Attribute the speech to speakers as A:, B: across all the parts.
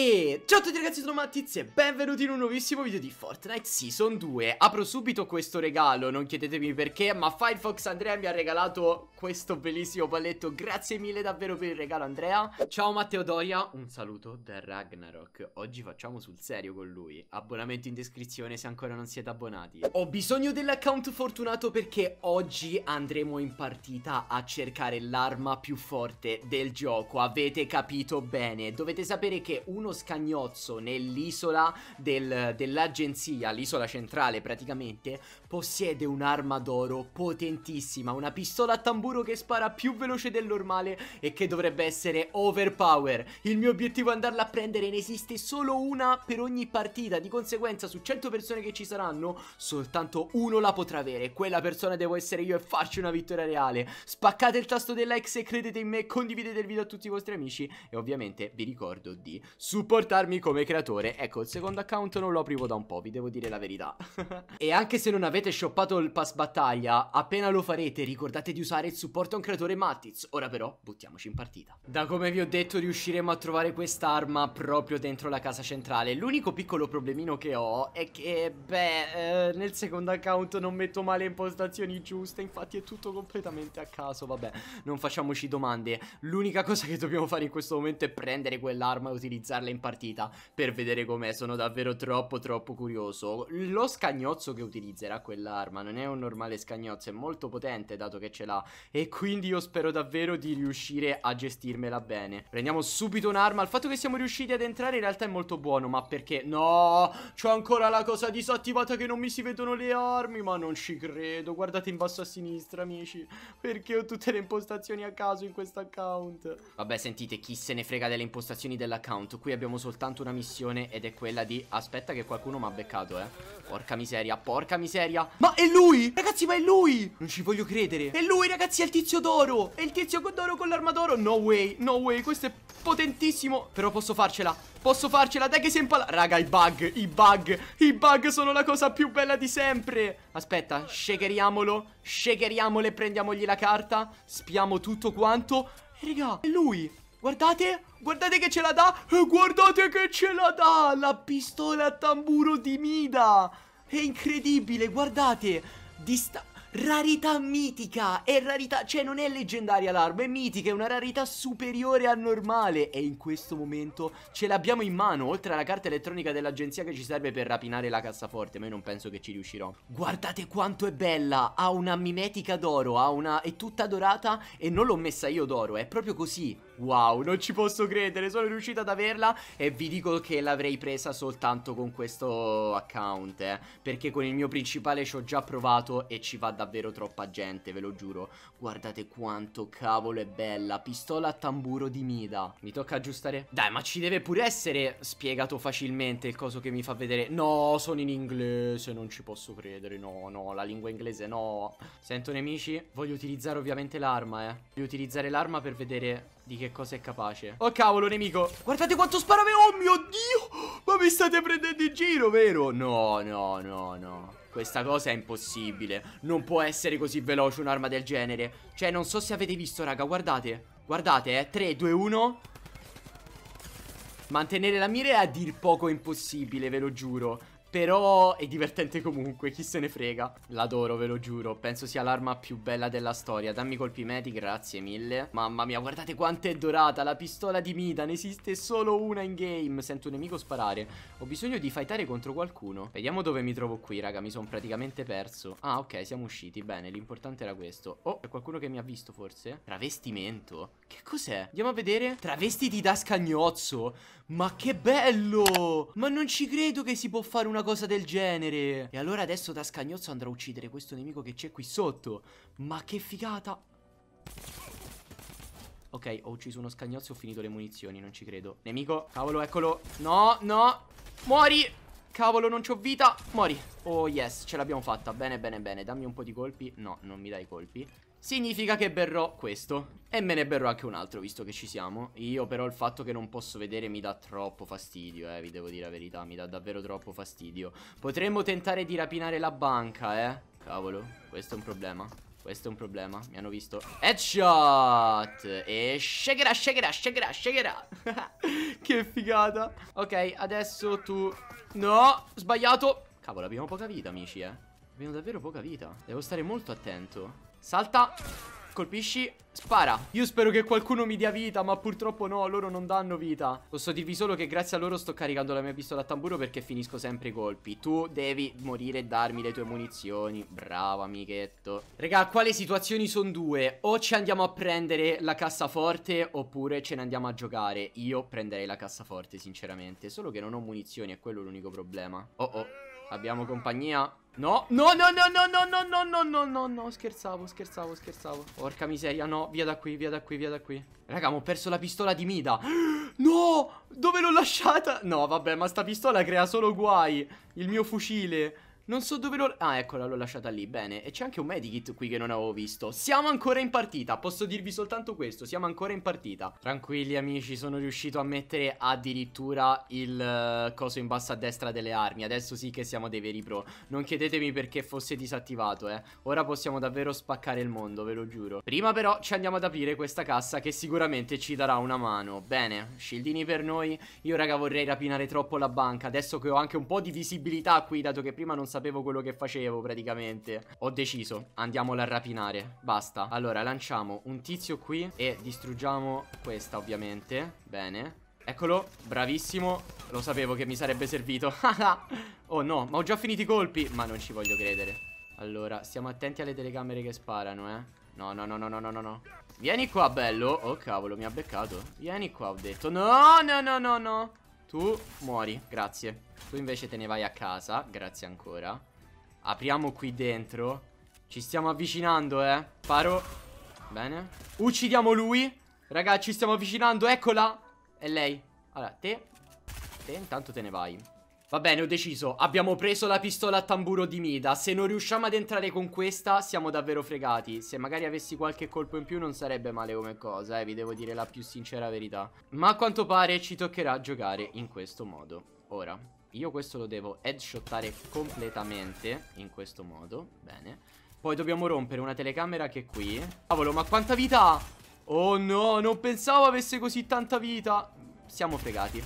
A: E ciao a tutti ragazzi, sono Mattiz e benvenuti in un nuovissimo video di Fortnite Season 2 Apro subito questo regalo, non chiedetemi perché, ma Firefox Andrea mi ha regalato questo bellissimo palletto Grazie mille davvero per il regalo Andrea Ciao Matteo Doria, un saluto da Ragnarok Oggi facciamo sul serio con lui Abbonamento in descrizione se ancora non siete abbonati Ho bisogno dell'account fortunato perché oggi andremo in partita a cercare l'arma più forte del gioco Avete capito bene, dovete sapere che uno uno scagnozzo nell'isola del, dell'agenzia, l'isola centrale praticamente, possiede un'arma d'oro potentissima, una pistola a tamburo che spara più veloce del normale e che dovrebbe essere overpower. Il mio obiettivo è andarla a prendere, ne esiste solo una per ogni partita, di conseguenza su 100 persone che ci saranno, soltanto uno la potrà avere. Quella persona devo essere io e farci una vittoria reale. Spaccate il tasto del like se credete in me, condividete il video a tutti i vostri amici e ovviamente vi ricordo di... Su supportarmi come creatore. Ecco, il secondo account non lo aprivo da un po', vi devo dire la verità. e anche se non avete shoppato il pass battaglia, appena lo farete ricordate di usare il supporto a un creatore Matiz. Ora però, buttiamoci in partita. Da come vi ho detto, riusciremo a trovare quest'arma proprio dentro la casa centrale. L'unico piccolo problemino che ho è che, beh, eh, nel secondo account non metto male impostazioni giuste, infatti è tutto completamente a caso, vabbè, non facciamoci domande. L'unica cosa che dobbiamo fare in questo momento è prendere quell'arma e utilizzarla guardarla in partita per vedere com'è. Sono davvero troppo, troppo curioso. Lo scagnozzo che utilizzerà quell'arma non è un normale scagnozzo, è molto potente dato che ce l'ha. E quindi io spero davvero di riuscire a gestirmela bene. Prendiamo subito un'arma. Il fatto che siamo riusciti ad entrare in realtà è molto buono, ma perché? No, c'ho ancora la cosa disattivata che non mi si vedono le armi, ma non ci credo. Guardate in basso a sinistra, amici, perché ho tutte le impostazioni a caso in questo account. Vabbè, sentite, chi se ne frega delle impostazioni dell'account? qui abbiamo soltanto una missione ed è quella di... Aspetta che qualcuno mi ha beccato, eh. Porca miseria, porca miseria. Ma è lui! Ragazzi, ma è lui! Non ci voglio credere. È lui, ragazzi, è il tizio d'oro. È il tizio d'oro con l'armadoro. No way, no way, questo è potentissimo. Però posso farcela. Posso farcela, dai che si impalato! Raga, i bug, i bug, i bug sono la cosa più bella di sempre Aspetta, shakeriamolo Shakeriamolo e prendiamogli la carta Spiamo tutto quanto E raga, è lui Guardate, guardate che ce la dà eh, guardate che ce la dà La pistola a tamburo di Mida È incredibile, guardate Dista Rarità mitica È rarità, cioè non è leggendaria l'arma È mitica, è una rarità superiore a normale E in questo momento ce l'abbiamo in mano Oltre alla carta elettronica dell'agenzia che ci serve per rapinare la cassaforte Ma io non penso che ci riuscirò Guardate quanto è bella Ha una mimetica d'oro Ha una... è tutta dorata E non l'ho messa io d'oro, è proprio così Wow, non ci posso credere, sono riuscito ad averla e vi dico che l'avrei presa soltanto con questo account, eh, perché con il mio principale ci ho già provato e ci va davvero troppa gente, ve lo giuro. Guardate quanto cavolo è bella, pistola a tamburo di Mida. Mi tocca aggiustare? Dai, ma ci deve pure essere spiegato facilmente il coso che mi fa vedere. No, sono in inglese, non ci posso credere, no, no, la lingua inglese no. Sento nemici, voglio utilizzare ovviamente l'arma, eh. Voglio utilizzare l'arma per vedere di che cosa è capace Oh cavolo nemico Guardate quanto spara me Oh mio dio Ma mi state prendendo in giro vero? No no no no questa cosa è impossibile Non può essere così veloce un'arma del genere Cioè non so se avete visto raga Guardate Guardate eh 3 2 1 Mantenere la mira è a dir poco impossibile, ve lo giuro però è divertente comunque, chi se ne frega. L'adoro, ve lo giuro. Penso sia l'arma più bella della storia. Dammi colpi medi, grazie mille. Mamma mia, guardate quanto è dorata la pistola di Mida. Ne Esiste solo una in game. Sento un nemico sparare. Ho bisogno di fightare contro qualcuno. Vediamo dove mi trovo qui, raga. Mi sono praticamente perso. Ah, ok, siamo usciti. Bene, l'importante era questo. Oh, è qualcuno che mi ha visto forse? Travestimento? Che cos'è? Andiamo a vedere. Travestiti da scagnozzo. Ma che bello! Ma non ci credo che si può fare una cosa del genere! E allora adesso da scagnozzo andrò a uccidere questo nemico che c'è qui sotto. Ma che figata! Ok, ho ucciso uno scagnozzo e ho finito le munizioni, non ci credo. Nemico, cavolo, eccolo. No, no, muori! Cavolo, non c'ho vita, muori. Oh, yes, ce l'abbiamo fatta. Bene, bene, bene. Dammi un po' di colpi. No, non mi dai colpi. Significa che berrò questo E me ne berrò anche un altro visto che ci siamo Io però il fatto che non posso vedere mi dà troppo fastidio eh Vi devo dire la verità mi dà davvero troppo fastidio Potremmo tentare di rapinare la banca eh Cavolo questo è un problema questo è un problema, mi hanno visto Headshot E shakerà, shakerà, shakerà, shakerà Che figata Ok, adesso tu No, sbagliato Cavolo, abbiamo poca vita amici eh Abbiamo davvero poca vita Devo stare molto attento Salta Colpisci Spara Io spero che qualcuno mi dia vita Ma purtroppo no Loro non danno vita Posso dirvi solo che grazie a loro Sto caricando la mia pistola a tamburo Perché finisco sempre i colpi Tu devi morire e darmi le tue munizioni Bravo amichetto Raga quale situazioni sono due O ci andiamo a prendere la cassaforte Oppure ce ne andiamo a giocare Io prenderei la cassaforte sinceramente Solo che non ho munizioni È quello l'unico problema Oh oh Abbiamo compagnia No, no, no, no, no, no, no, no, no, no, no, no, scherzavo, scherzavo, scherzavo Porca miseria, no, via da qui, via da qui, via da qui Raga, ma ho perso la pistola di Mida No, dove l'ho lasciata? No, vabbè, ma sta pistola crea solo guai Il mio fucile non so dove l'ho... Ah, eccola, l'ho lasciata lì, bene. E c'è anche un medikit qui che non avevo visto. Siamo ancora in partita, posso dirvi soltanto questo, siamo ancora in partita. Tranquilli, amici, sono riuscito a mettere addirittura il eh, coso in basso a destra delle armi. Adesso sì che siamo dei veri pro. Non chiedetemi perché fosse disattivato, eh. Ora possiamo davvero spaccare il mondo, ve lo giuro. Prima però ci andiamo ad aprire questa cassa che sicuramente ci darà una mano. Bene, shieldini per noi. Io, raga, vorrei rapinare troppo la banca. Adesso che ho anche un po' di visibilità qui, dato che prima non sapevo sapevo quello che facevo praticamente Ho deciso, andiamola a rapinare, basta Allora lanciamo un tizio qui e distruggiamo questa ovviamente Bene Eccolo, bravissimo Lo sapevo che mi sarebbe servito Oh no, ma ho già finito i colpi Ma non ci voglio credere Allora, stiamo attenti alle telecamere che sparano, eh No, no, no, no, no, no, no Vieni qua, bello Oh cavolo, mi ha beccato Vieni qua, ho detto No, no, no, no, no tu muori, grazie. Tu invece te ne vai a casa, grazie ancora. Apriamo qui dentro. Ci stiamo avvicinando, eh. Paro. Bene. Uccidiamo lui. Raga, ci stiamo avvicinando, eccola. È lei. Allora, te. Te intanto te ne vai. Va bene, ho deciso. Abbiamo preso la pistola a tamburo di Mida. Se non riusciamo ad entrare con questa, siamo davvero fregati. Se magari avessi qualche colpo in più non sarebbe male come cosa, eh, vi devo dire la più sincera verità. Ma a quanto pare ci toccherà giocare in questo modo. Ora, io questo lo devo headshottare completamente, in questo modo. Bene. Poi dobbiamo rompere una telecamera che è qui. Cavolo, ma quanta vita! Oh no, non pensavo avesse così tanta vita. Siamo fregati.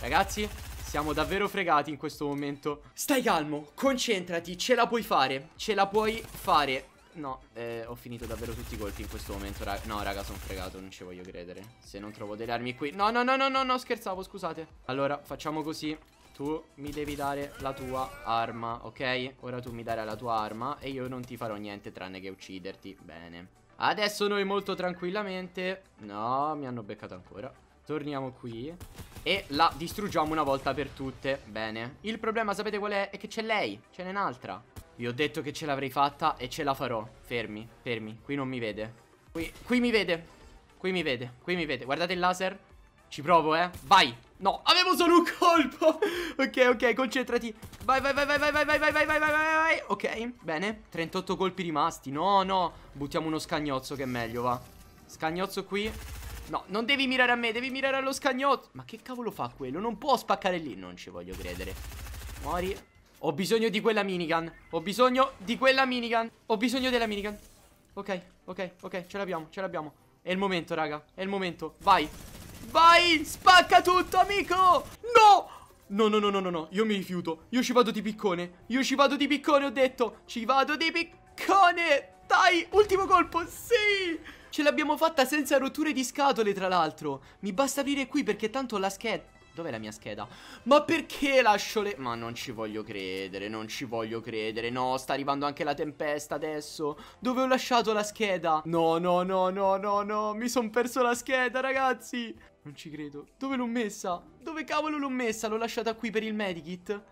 A: Ragazzi, siamo davvero fregati in questo momento. Stai calmo, concentrati, ce la puoi fare. Ce la puoi fare. No, eh, ho finito davvero tutti i colpi in questo momento ra No raga sono fregato, non ci voglio credere Se non trovo delle armi qui No, no, no, no, no, no, scherzavo, scusate Allora, facciamo così Tu mi devi dare la tua arma, ok? Ora tu mi darai la tua arma E io non ti farò niente tranne che ucciderti Bene Adesso noi molto tranquillamente No, mi hanno beccato ancora Torniamo qui E la distruggiamo una volta per tutte Bene Il problema sapete qual è? È che c'è lei Ce n'è un'altra Vi ho detto che ce l'avrei fatta e ce la farò Fermi, fermi Qui non mi vede Qui, qui mi vede Qui mi vede Qui mi vede Guardate il laser Ci provo eh Vai No, avevo solo un colpo Ok, ok, concentrati Vai, vai, vai, vai, vai, vai, vai, vai, vai, vai, vai, vai Ok, bene 38 colpi rimasti No, no Buttiamo uno scagnozzo che è meglio, va Scagnozzo qui No, non devi mirare a me, devi mirare allo scagnotto Ma che cavolo fa quello? Non può spaccare lì Non ci voglio credere Muori Ho bisogno di quella minigun Ho bisogno di quella minigun Ho bisogno della minigun Ok, ok, ok, ce l'abbiamo, ce l'abbiamo È il momento, raga, è il momento Vai Vai, spacca tutto, amico No No, no, no, no, no, no, io mi rifiuto Io ci vado di piccone Io ci vado di piccone, ho detto Ci vado di piccone dai, ultimo colpo, sì! Ce l'abbiamo fatta senza rotture di scatole, tra l'altro. Mi basta aprire qui perché tanto la scheda... Dov'è la mia scheda? Ma perché lascio le... Ma non ci voglio credere, non ci voglio credere No, sta arrivando anche la tempesta adesso Dove ho lasciato la scheda? No, no, no, no, no, no Mi son perso la scheda, ragazzi Non ci credo Dove l'ho messa? Dove cavolo l'ho messa? L'ho lasciata qui per il medikit?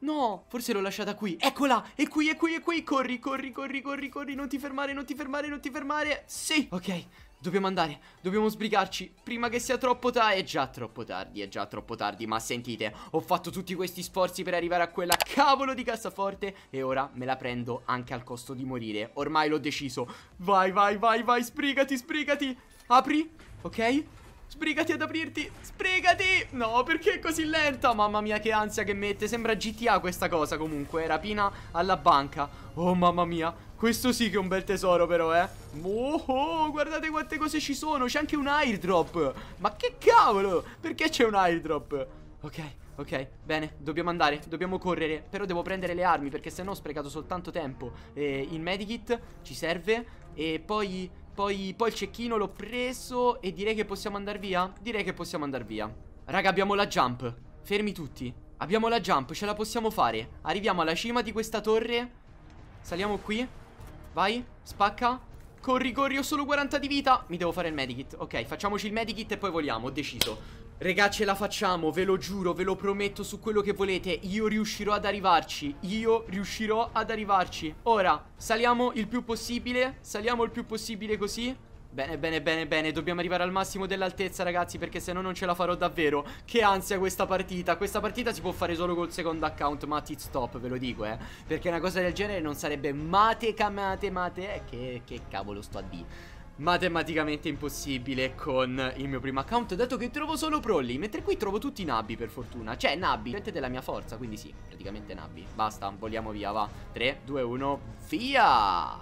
A: No, forse l'ho lasciata qui. Eccola, è qui, è qui, è qui. Corri, corri, corri, corri, corri. Non ti fermare, non ti fermare, non ti fermare. Sì, ok. Dobbiamo andare, dobbiamo sbrigarci prima che sia troppo tardi. È già troppo tardi, è già troppo tardi. Ma sentite, ho fatto tutti questi sforzi per arrivare a quella cavolo di cassaforte. E ora me la prendo anche al costo di morire. Ormai l'ho deciso. Vai, vai, vai, vai, sbrigati, sbrigati. Apri, ok? Sbrigati ad aprirti Sbrigati No perché è così lenta Mamma mia che ansia che mette Sembra GTA questa cosa comunque Rapina alla banca Oh mamma mia Questo sì che è un bel tesoro però eh Oh, oh guardate quante cose ci sono C'è anche un airdrop Ma che cavolo Perché c'è un airdrop Ok Ok, bene, dobbiamo andare, dobbiamo correre Però devo prendere le armi perché sennò ho sprecato soltanto tempo eh, Il medikit ci serve E poi poi, poi il cecchino l'ho preso e direi che possiamo andare via Direi che possiamo andare via Raga abbiamo la jump Fermi tutti Abbiamo la jump ce la possiamo fare Arriviamo alla cima di questa torre Saliamo qui Vai spacca Corri corri ho solo 40 di vita Mi devo fare il medikit Ok facciamoci il medikit e poi voliamo ho deciso Regà ce la facciamo, ve lo giuro, ve lo prometto su quello che volete Io riuscirò ad arrivarci, io riuscirò ad arrivarci Ora, saliamo il più possibile, saliamo il più possibile così Bene, bene, bene, bene, dobbiamo arrivare al massimo dell'altezza ragazzi perché se no non ce la farò davvero Che ansia questa partita, questa partita si può fare solo col secondo account ma it's stop ve lo dico eh Perché una cosa del genere non sarebbe matecamate mate, mate, eh, che, che cavolo sto a dire matematicamente impossibile con il mio primo account Dato che trovo solo Prolly, mentre qui trovo tutti i Nabby per fortuna Cioè Nabby, gente della mia forza, quindi sì, praticamente Nabby Basta, voliamo via, va 3, 2, 1, Via!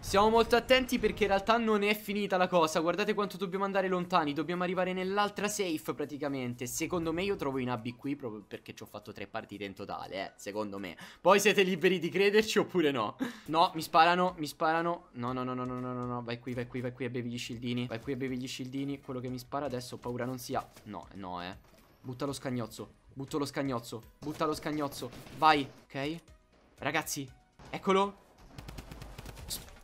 A: Siamo molto attenti perché in realtà non è finita la cosa Guardate quanto dobbiamo andare lontani Dobbiamo arrivare nell'altra safe praticamente Secondo me io trovo i AB qui Proprio perché ci ho fatto tre partite in totale eh, Secondo me Poi siete liberi di crederci oppure no No, mi sparano, mi sparano No, no, no, no, no, no, no, no. Vai qui, vai qui, vai qui e bevi gli shieldini Vai qui e bevi gli shieldini Quello che mi spara adesso ho paura non sia No, eh, no eh Butta lo scagnozzo Butto lo scagnozzo Butta lo scagnozzo Vai, ok Ragazzi Eccolo.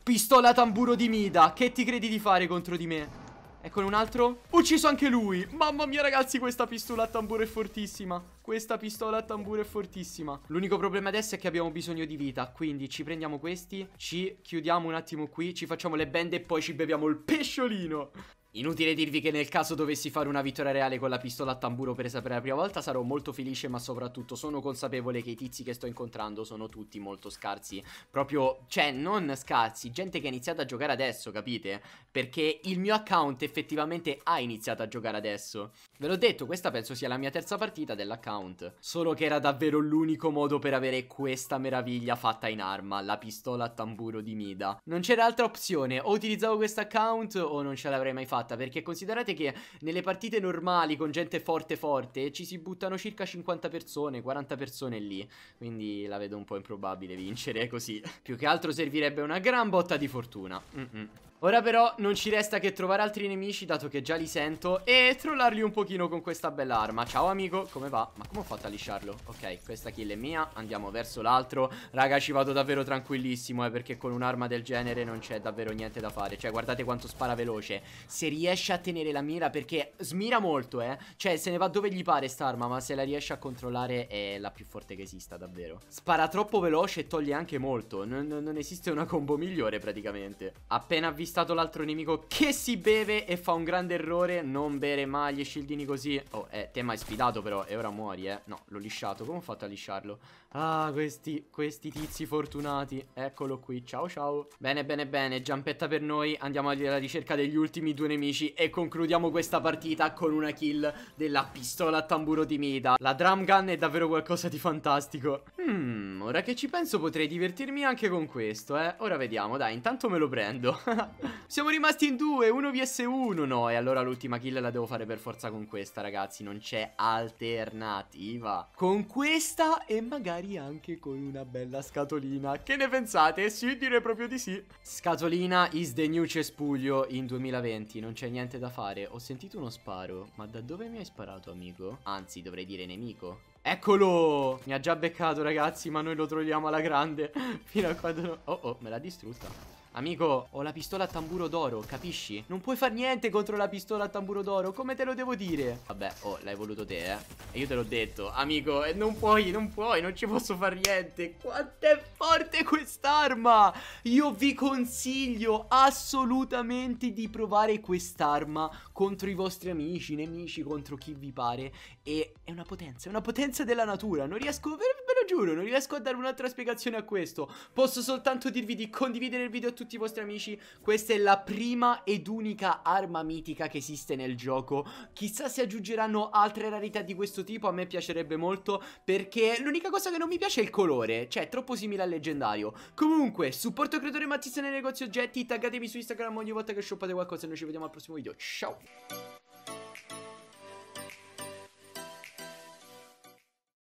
A: Pistola tamburo di Mida. Che ti credi di fare contro di me? Eccolo un altro. Ucciso anche lui. Mamma mia, ragazzi, questa pistola a tamburo è fortissima. Questa pistola a tamburo è fortissima. L'unico problema adesso è che abbiamo bisogno di vita. Quindi ci prendiamo questi, ci chiudiamo un attimo qui, ci facciamo le bende e poi ci beviamo il pesciolino. Inutile dirvi che nel caso dovessi fare una vittoria reale con la pistola a tamburo presa per la prima volta sarò molto felice ma soprattutto sono consapevole che i tizi che sto incontrando sono tutti molto scarsi Proprio, cioè non scarsi, gente che ha iniziato a giocare adesso capite? Perché il mio account effettivamente ha iniziato a giocare adesso Ve l'ho detto questa penso sia la mia terza partita dell'account Solo che era davvero l'unico modo per avere questa meraviglia fatta in arma, la pistola a tamburo di Mida Non c'era altra opzione, o utilizzavo questo account o non ce l'avrei mai fatta fatta perché considerate che nelle partite normali con gente forte forte ci si buttano circa 50 persone, 40 persone lì, quindi la vedo un po' improbabile vincere così. Più che altro servirebbe una gran botta di fortuna. Mm -mm. Ora però non ci resta che trovare altri nemici dato che già li sento E trollarli un pochino con questa bella arma Ciao amico, come va? Ma come ho fatto a lisciarlo? Ok, questa kill è mia, andiamo verso l'altro Raga ci vado davvero tranquillissimo eh Perché con un'arma del genere non c'è davvero niente da fare Cioè guardate quanto spara veloce Se riesce a tenere la mira perché smira molto eh Cioè se ne va dove gli pare starma Ma se la riesce a controllare è la più forte che esista davvero Spara troppo veloce e toglie anche molto Non, non esiste una combo migliore praticamente Appena visto avvistato l'altro nemico che si beve e fa un grande errore Non bere mai gli scildini così Oh, eh, te mai sfidato però e ora muori, eh No, l'ho lisciato, come ho fatto a lisciarlo? Ah, questi, questi tizi fortunati. Eccolo qui, ciao ciao. Bene, bene, bene, giampetta per noi. Andiamo alla ricerca degli ultimi due nemici e concludiamo questa partita con una kill della pistola a tamburo di Mida. La drum gun è davvero qualcosa di fantastico. Hmm, ora che ci penso potrei divertirmi anche con questo, eh. Ora vediamo, dai, intanto me lo prendo. Siamo rimasti in due, 1 vs 1. No, e allora l'ultima kill la devo fare per forza con questa, ragazzi. Non c'è alternativa. Con questa e magari magari anche con una bella scatolina. Che ne pensate? Sì, direi proprio di sì. Scatolina is the new cespuglio in 2020, non c'è niente da fare. Ho sentito uno sparo, ma da dove mi hai sparato, amico? Anzi, dovrei dire nemico. Eccolo! Mi ha già beccato, ragazzi, ma noi lo troviamo alla grande. Fino a quando... Oh, oh, me l'ha distrutta. Amico, ho la pistola a tamburo d'oro, capisci? Non puoi far niente contro la pistola a tamburo d'oro, come te lo devo dire? Vabbè, oh, l'hai voluto te, eh E io te l'ho detto, amico, eh, non puoi, non puoi, non ci posso far niente Quanto è forte quest'arma! Io vi consiglio assolutamente di provare quest'arma contro i vostri amici, nemici, contro chi vi pare E è una potenza, è una potenza della natura, non riesco... Per giuro, non riesco a dare un'altra spiegazione a questo. Posso soltanto dirvi di condividere il video a tutti i vostri amici. Questa è la prima ed unica arma mitica che esiste nel gioco. Chissà se aggiungeranno altre rarità di questo tipo, a me piacerebbe molto perché l'unica cosa che non mi piace è il colore, cioè è troppo simile al leggendario. Comunque, supporto creatore Mattista nei negozi oggetti, taggatemi su Instagram ogni volta che shoppate qualcosa e noi ci vediamo al prossimo video. Ciao!